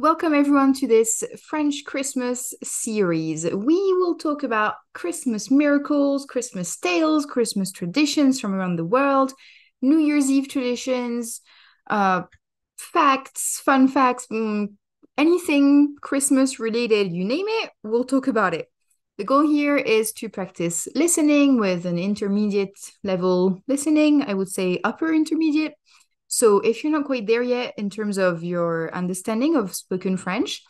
Welcome everyone to this French Christmas series. We will talk about Christmas miracles, Christmas tales, Christmas traditions from around the world, New Year's Eve traditions, uh, facts, fun facts, mm, anything Christmas related, you name it, we'll talk about it. The goal here is to practice listening with an intermediate level listening, I would say upper intermediate, so if you're not quite there yet in terms of your understanding of spoken French,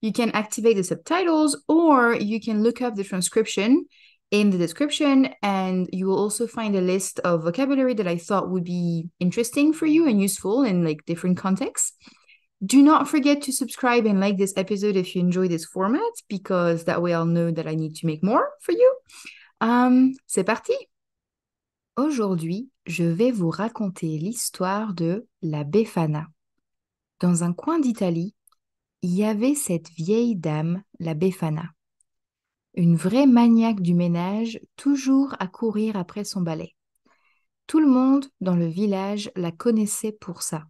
you can activate the subtitles or you can look up the transcription in the description and you will also find a list of vocabulary that I thought would be interesting for you and useful in like different contexts. Do not forget to subscribe and like this episode if you enjoy this format because that way I'll know that I need to make more for you. Um, c'est parti. Aujourd'hui, je vais vous raconter l'histoire de la Befana. Dans un coin d'Italie, il y avait cette vieille dame, la Befana. Une vraie maniaque du ménage, toujours à courir après son balai. Tout le monde dans le village la connaissait pour ça.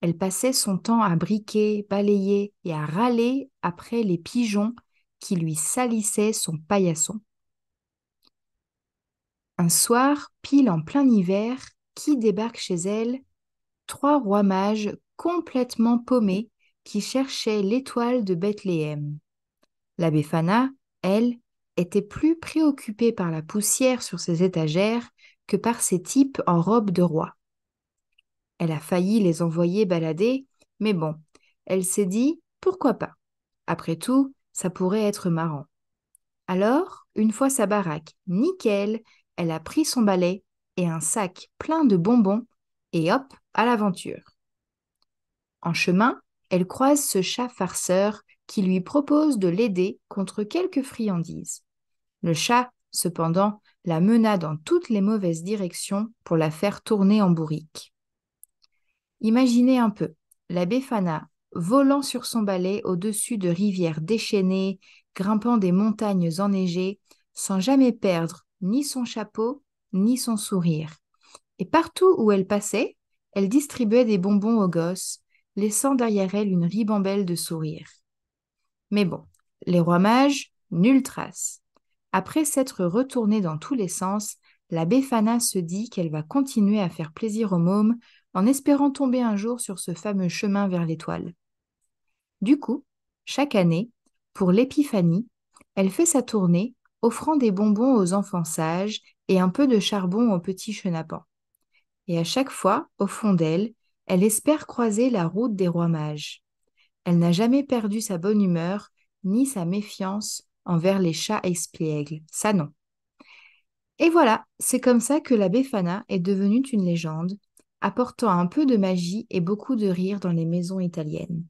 Elle passait son temps à briquer, balayer et à râler après les pigeons qui lui salissaient son paillasson. Un soir, pile en plein hiver, qui débarque chez elle Trois rois mages complètement paumés qui cherchaient l'étoile de Bethléem. La Fana, elle, était plus préoccupée par la poussière sur ses étagères que par ces types en robe de roi. Elle a failli les envoyer balader, mais bon, elle s'est dit pourquoi pas. Après tout, ça pourrait être marrant. Alors, une fois sa baraque nickel elle a pris son balai et un sac plein de bonbons, et hop, à l'aventure. En chemin, elle croise ce chat farceur qui lui propose de l'aider contre quelques friandises. Le chat, cependant, la mena dans toutes les mauvaises directions pour la faire tourner en bourrique. Imaginez un peu, la Béfana, volant sur son balai au-dessus de rivières déchaînées, grimpant des montagnes enneigées, sans jamais perdre ni son chapeau, ni son sourire. Et partout où elle passait, elle distribuait des bonbons aux gosses, laissant derrière elle une ribambelle de sourires. Mais bon, les rois mages, nulle trace. Après s'être retournée dans tous les sens, la Béfana se dit qu'elle va continuer à faire plaisir aux mômes en espérant tomber un jour sur ce fameux chemin vers l'étoile. Du coup, chaque année, pour l'épiphanie, elle fait sa tournée offrant des bonbons aux enfants sages et un peu de charbon aux petits chenapans. Et à chaque fois, au fond d'elle, elle espère croiser la route des rois mages. Elle n'a jamais perdu sa bonne humeur ni sa méfiance envers les chats espiègles, ça non. Et voilà, c'est comme ça que la Befana est devenue une légende, apportant un peu de magie et beaucoup de rire dans les maisons italiennes.